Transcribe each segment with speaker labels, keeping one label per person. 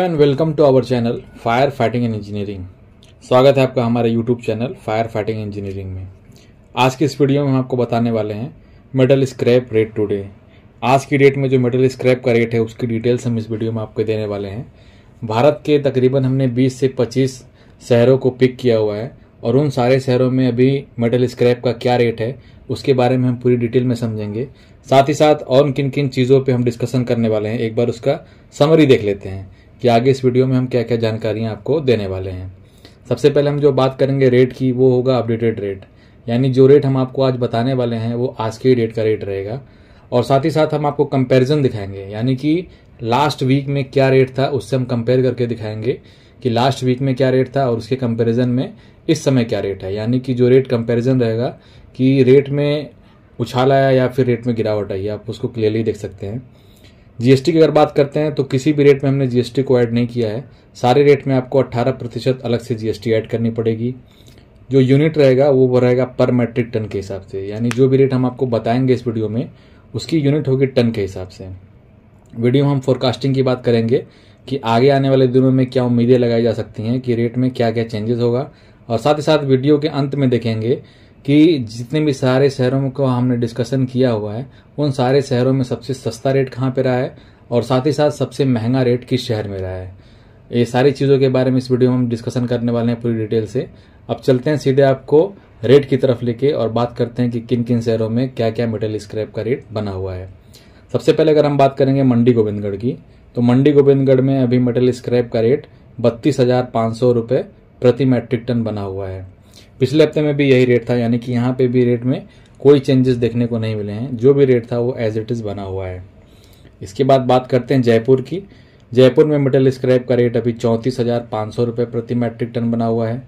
Speaker 1: and welcome to our channel fire fighting and engineering स्वागत है आपका हमारे YouTube channel fire fighting engineering में आज की इस वीडियो में हम आपको बताने वाले हैं मेटल स्क्रैप रेट टुडे आज की डेट में जो मेटल स्क्रैप का रेट है उसकी डिटेल्स हम इस वीडियो में आपको देने वाले हैं भारत के तकरीबन हमने बीस से पच्चीस शहरों को पिक किया हुआ है और उन सारे शहरों में अभी मेटल स्क्रैप का क्या रेट है उसके बारे में हम पूरी डिटेल में समझेंगे साथ ही साथ और किन किन चीज़ों पर हम डिस्कशन करने वाले हैं एक बार उसका समरी देख लेते हैं कि आगे इस वीडियो में हम क्या क्या जानकारियाँ आपको देने वाले हैं सबसे पहले हम जो बात करेंगे रेट की वो होगा अपडेटेड रेट यानी जो रेट हम आपको आज बताने वाले हैं वो आज के डेट का रेट रहेगा और साथ ही साथ हम आपको कंपैरिजन दिखाएंगे यानी कि लास्ट वीक में क्या रेट था उससे हम कंपेयर करके दिखाएंगे कि लास्ट वीक में क्या रेट था और उसके कंपैरिजन में इस समय क्या रेट है यानी कि जो रेट कंपैरिजन रहेगा कि रेट में उछाल आया या फिर रेट में गिरावट आई आप उसको क्लियरली देख सकते हैं जीएसटी की अगर बात करते हैं तो किसी भी रेट में हमने जीएसटी को ऐड नहीं किया है सारे रेट में आपको 18 प्रतिशत अलग से जीएसटी ऐड करनी पड़ेगी जो यूनिट रहेगा वो वो रहेगा पर मेट्रिक टन के हिसाब से यानी जो भी रेट हम आपको बताएंगे इस वीडियो में उसकी यूनिट होगी टन के हिसाब से वीडियो में हम फोरकास्टिंग की बात करेंगे कि आगे आने वाले दिनों में क्या उम्मीदें लगाई जा सकती हैं कि रेट में क्या क्या चेंजेस होगा और साथ ही साथ वीडियो के अंत में देखेंगे कि जितने भी सारे शहरों को हमने डिस्कशन किया हुआ है उन सारे शहरों में सबसे सस्ता रेट कहाँ पे रहा है और साथ ही साथ सबसे महंगा रेट किस शहर में रहा है ये सारी चीज़ों के बारे में इस वीडियो में हम डिस्कशन करने वाले हैं पूरी डिटेल से अब चलते हैं सीधे आपको रेट की तरफ लेके और बात करते हैं कि किन किन शहरों में क्या क्या मेटल स्क्रैप का रेट बना हुआ है सबसे पहले अगर हम बात करेंगे मंडी गोविंदगढ़ की तो मंडी गोविंदगढ़ में अभी मेटल स्क्रैप का रेट बत्तीस हज़ार पाँच सौ रुपये प्रति मैट्रिक टन बना हुआ है पिछले हफ्ते में भी यही रेट था यानी कि यहाँ पे भी रेट में कोई चेंजेस देखने को नहीं मिले हैं जो भी रेट था वो एज इट इज़ बना हुआ है इसके बाद बात करते हैं जयपुर की जयपुर में मेटल स्क्रैप का रेट अभी चौंतीस हज़ार पाँच सौ रुपये प्रति मैट्रिक टन बना हुआ है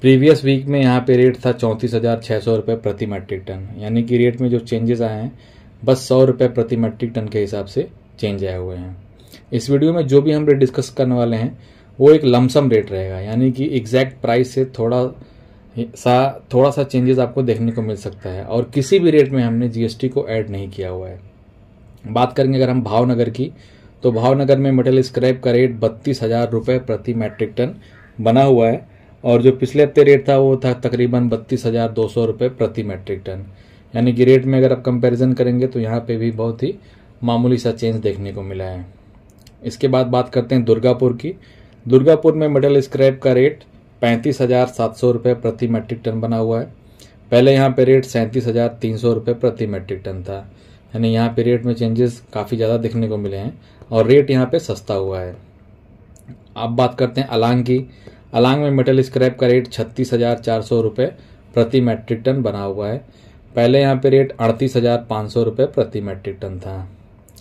Speaker 1: प्रीवियस वीक में यहाँ पे रेट था चौंतीस हज़ार छः सौ रुपये प्रति मैट्रिक टन यानी कि रेट में जो चेंजेस आए हैं बस सौ रुपये प्रति मैट्रिक टन के हिसाब से चेंज आए हुए हैं इस वीडियो में जो भी हम रेट डिस्कस करने वाले हैं वो एक लमसम रेट रहेगा यानी कि एग्जैक्ट प्राइस से थोड़ा सा थोड़ा सा चेंजेस आपको देखने को मिल सकता है और किसी भी रेट में हमने जीएसटी को ऐड नहीं किया हुआ है बात करेंगे अगर हम भावनगर की तो भावनगर में मेटल स्क्रैप का रेट बत्तीस हज़ार रुपये प्रति मैट्रिक टन बना हुआ है और जो पिछले हफ्ते रेट था वो था तकरीबन बत्तीस हज़ार दो सौ रुपये प्रति मैट्रिक टन यानी कि रेट में अगर आप कंपैरिजन करेंगे तो यहाँ पे भी बहुत ही मामूली सा चेंज देखने को मिला है इसके बाद बात करते हैं दुर्गापुर की दुर्गापुर में मेटल स्क्रैप का रेट पैंतीस हज़ार सात सौ रुपये प्रति मैट्रिक टन बना हुआ है पहले यहाँ पे रेट सैंतीस हज़ार तीन सौ रुपये प्रति मेट्रिक टन था यानी यहाँ पे रेट में चेंजेस काफ़ी ज़्यादा देखने को मिले हैं और रेट यहाँ पे सस्ता हुआ है अब बात करते हैं अलांग की अलांग में मेटल स्क्रैप का रेट छत्तीस हज़ार चार सौ रुपये प्रति मैट्रिक टन बना हुआ है पहले यहाँ पे रेट अड़तीस हज़ार पाँच सौ रुपये प्रति मैट्रिक टन था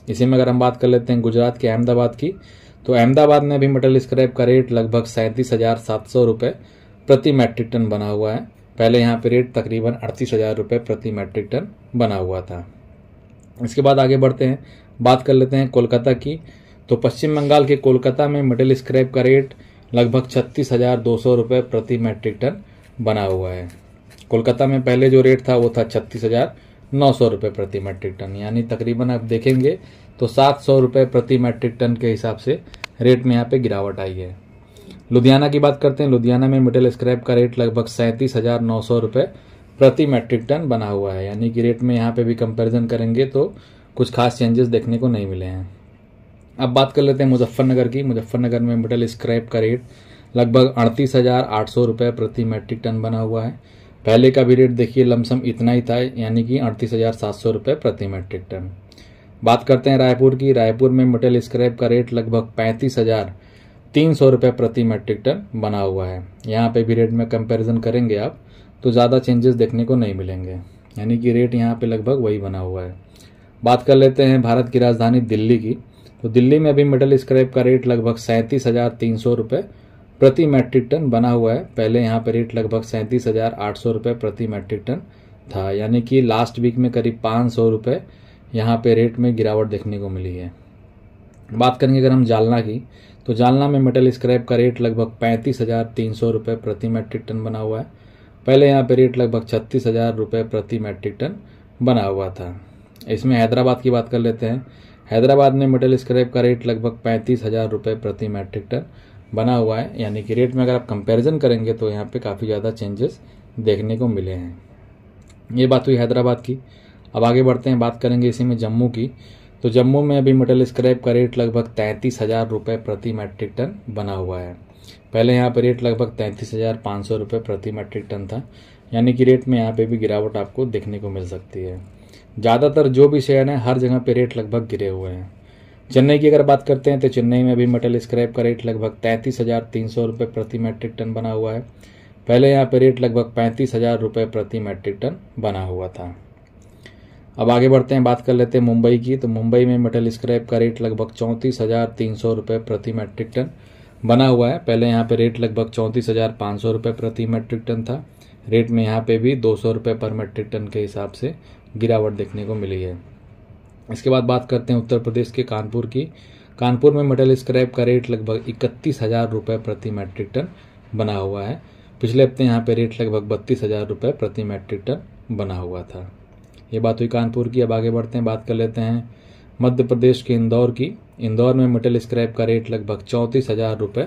Speaker 1: इसी में अगर हम बात कर लेते हैं गुजरात के अहमदाबाद की तो अहमदाबाद में अभी मेटल स्क्रैप का रेट लगभग सैंतीस हजार सात सौ रुपये प्रति मैट्रिक टन बना हुआ है पहले यहाँ पे रेट तकरीबन अड़तीस हजार रुपये प्रति मैट्रिक टन बना हुआ था इसके बाद आगे बढ़ते हैं बात कर लेते हैं कोलकाता की तो पश्चिम बंगाल के कोलकाता में मेटल स्क्रैप का रेट लगभग छत्तीस हजार दो सौ रुपये प्रति मैट्रिक टन बना हुआ है कोलकाता में पहले जो रेट था वो था छत्तीस हजार नौ सौ रुपये प्रति मैट्रिक टन यानी तकरीबन आप देखेंगे तो सात सौ रुपये प्रति मैट्रिक टन के हिसाब से रेट में यहाँ पे गिरावट आई है लुधियाना की बात करते हैं लुधियाना में मेटल स्क्रैप का रेट लगभग सैंतीस हजार नौ सौ रुपये प्रति मैट्रिक टन बना हुआ है यानी कि रेट में यहाँ पे भी कंपैरिजन करेंगे तो कुछ खास चेंजेस देखने को नहीं मिले हैं अब बात कर लेते हैं मुजफ्फरनगर की मुजफ्फरनगर में मेटल स्क्रैप का रेट लगभग अड़तीस हजार आठ सौ रुपये प्रति मैट्रिक टन बना हुआ है पहले का भी रेट देखिए लमसम इतना ही था यानी कि अड़तीस हजार सात सौ रुपये प्रति मैट्रिक टन बात करते हैं रायपुर की रायपुर में मेटल स्क्रैप का रेट लगभग पैंतीस हजार तीन सौ रुपये प्रति मेट्रिक टन बना हुआ है यहाँ पे भी रेट में कंपैरिजन करेंगे आप तो ज़्यादा चेंजेस देखने को नहीं मिलेंगे यानी कि रेट यहाँ पे लगभग वही बना हुआ है बात कर लेते हैं भारत की राजधानी दिल्ली की तो दिल्ली में अभी मेटल स्क्रैप का रेट लगभग सैंतीस हज़ार तीन सौ रुपये प्रति मैट्रिक टन बना हुआ है पहले यहाँ पर रेट लगभग सैंतीस हज़ार आठ सौ रुपये प्रति मैट्रिक टन था यानी कि लास्ट वीक में करीब पाँच सौ रुपये यहाँ पे रेट में गिरावट देखने को मिली है बात करेंगे अगर हम जालना की तो जालना में मेटल स्क्रैप का रेट लगभग पैंतीस हज़ार तीन सौ रुपये प्रति मैट्रिक टन बना हुआ है पहले यहाँ पे रेट लगभग छत्तीस हज़ार रुपये प्रति मैट्रिक टन बना हुआ था इसमें हैदराबाद की बात कर लेते हैं हैदराबाद में मेटल स्क्रैप का रेट लगभग पैंतीस हज़ार रुपये प्रति मैट्रिक टन बना हुआ है यानी कि रेट में अगर आप कंपैरिजन करेंगे तो यहाँ पे काफ़ी ज़्यादा चेंजेस देखने को मिले हैं ये बात हुई हैदराबाद की अब आगे बढ़ते हैं बात करेंगे इसी में जम्मू की तो जम्मू में अभी मेटल स्क्रैप का रेट लगभग तैंतीस हज़ार रुपये प्रति मैट्रिक टन बना हुआ है पहले यहाँ पर रेट लगभग तैंतीस हज़ार पाँच सौ रुपये प्रति मैट्रिक टन था यानी कि रेट में यहाँ पे भी गिरावट आपको देखने को मिल सकती है ज़्यादातर जो भी शहर हैं हर जगह पे रेट लगभग गिरे हुए हैं चेन्नई की अगर बात करते हैं तो चेन्नई में अभी मेटल स्क्रैप का रेट लगभग तैंतीस हज़ार तीन सौ रुपये प्रति मैट्रिक टन बना हुआ है पहले यहाँ पर रेट लगभग पैंतीस हज़ार रुपये प्रति मैट्रिक टन बना हुआ था अब आगे बढ़ते हैं बात कर लेते हैं मुंबई की तो मुंबई में मेटल स्क्रैप का रेट लगभग चौंतीस हज़ार तीन सौ रुपये प्रति मैट्रिक टन बना हुआ है पहले यहाँ पे रेट लगभग चौंतीस हज़ार पाँच सौ रुपये प्रति मैट्रिक टन था रेट में यहाँ पे भी दो सौ रुपये पर मैट्रिक टन के हिसाब से गिरावट देखने को मिली है इसके बाद बात करते हैं उत्तर प्रदेश के कानपुर की कानपुर में मेटल स्क्रैप का रेट लगभग इकतीस हज़ार रुपये प्रति मैट्रिक टन बना हुआ है पिछले हफ्ते यहाँ पे रेट लगभग बत्तीस हज़ार रुपये प्रति मैट्रिक टन बना हुआ था ये बात हुई कानपुर की अब आगे बढ़ते हैं बात कर लेते हैं मध्य प्रदेश के इंदौर की इंदौर में मेटल स्क्रैप का रेट लगभग चौंतीस हज़ार रुपये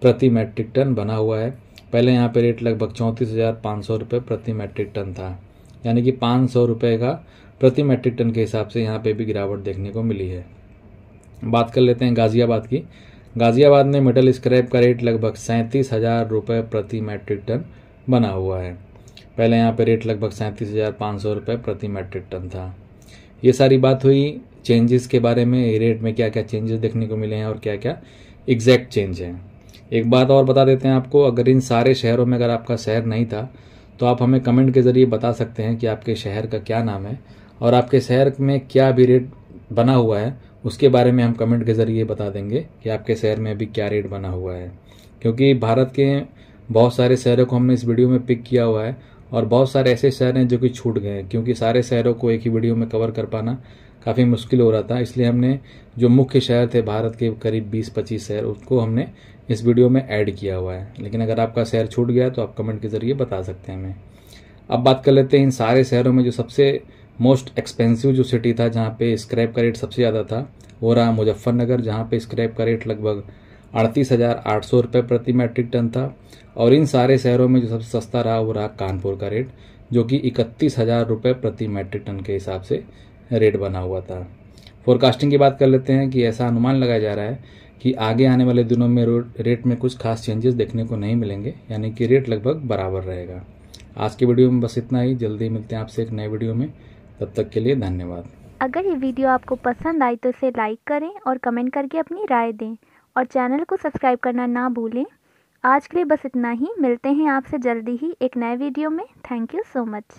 Speaker 1: प्रति मैट्रिक टन बना हुआ है पहले यहाँ पे रेट लगभग चौंतीस हज़ार पाँच सौ रुपये प्रति मैट्रिक टन था यानी कि पाँच सौ रुपये का प्रति मैट्रिक टन के हिसाब से यहाँ पे भी गिरावट देखने को मिली है बात कर लेते हैं गाज़ियाबाद की गाज़ियाबाद में मेटल स्क्रैप का रेट लगभग सैंतीस हज़ार रुपये प्रति मैट्रिक टन बना हुआ है पहले यहाँ पे रेट लगभग सैंतीस हज़ार पाँच सौ रुपये प्रति मैट्रिक टन था ये सारी बात हुई चेंजेस के बारे में रेट में क्या क्या चेंजेस देखने को मिले हैं और क्या क्या एग्जैक्ट चेंज हैं एक बात और बता देते हैं आपको अगर इन सारे शहरों में अगर आपका शहर नहीं था तो आप हमें कमेंट के ज़रिए बता सकते हैं कि आपके शहर का क्या नाम है और आपके शहर में क्या अभी रेट बना हुआ है उसके बारे में हम कमेंट के ज़रिए बता देंगे कि आपके शहर में अभी क्या रेट बना हुआ है क्योंकि भारत के बहुत सारे शहरों को हमने इस वीडियो में पिक किया हुआ है और बहुत सारे ऐसे शहर हैं जो कि छूट गए हैं क्योंकि सारे शहरों को एक ही वीडियो में कवर कर पाना काफ़ी मुश्किल हो रहा था इसलिए हमने जो मुख्य शहर थे भारत के करीब 20-25 शहर उसको हमने इस वीडियो में ऐड किया हुआ है लेकिन अगर आपका शहर छूट गया तो आप कमेंट के ज़रिए बता सकते हैं हमें अब बात कर लेते हैं इन सारे शहरों में जो सबसे मोस्ट एक्सपेंसिव जो सिटी था जहाँ पे स्क्रैप का रेट सबसे ज़्यादा था वो रहा मुजफ्फरनगर जहाँ पे स्क्रैप का रेट लगभग अड़तीस हज़ार आठ सौ रुपये प्रति मैट्रिक टन था और इन सारे शहरों में जो सबसे सस्ता रहा वो रहा कानपुर का रेट जो कि इकतीस हज़ार रुपये प्रति मैट्रिक टन के हिसाब से रेट बना हुआ था फोरकास्टिंग की बात कर लेते हैं कि ऐसा अनुमान लगाया जा रहा है कि आगे आने वाले दिनों में रेट में कुछ खास चेंजेस देखने को नहीं मिलेंगे यानी कि रेट लगभग बराबर रहेगा आज के वीडियो में बस इतना ही जल्दी मिलते हैं आपसे एक नए वीडियो में तब तक के लिए धन्यवाद अगर ये वीडियो आपको पसंद आई तो इसे लाइक करें और कमेंट करके अपनी राय दें और चैनल को सब्सक्राइब करना ना भूलें आज के लिए बस इतना ही मिलते हैं आपसे जल्दी ही एक नए वीडियो में थैंक यू सो मच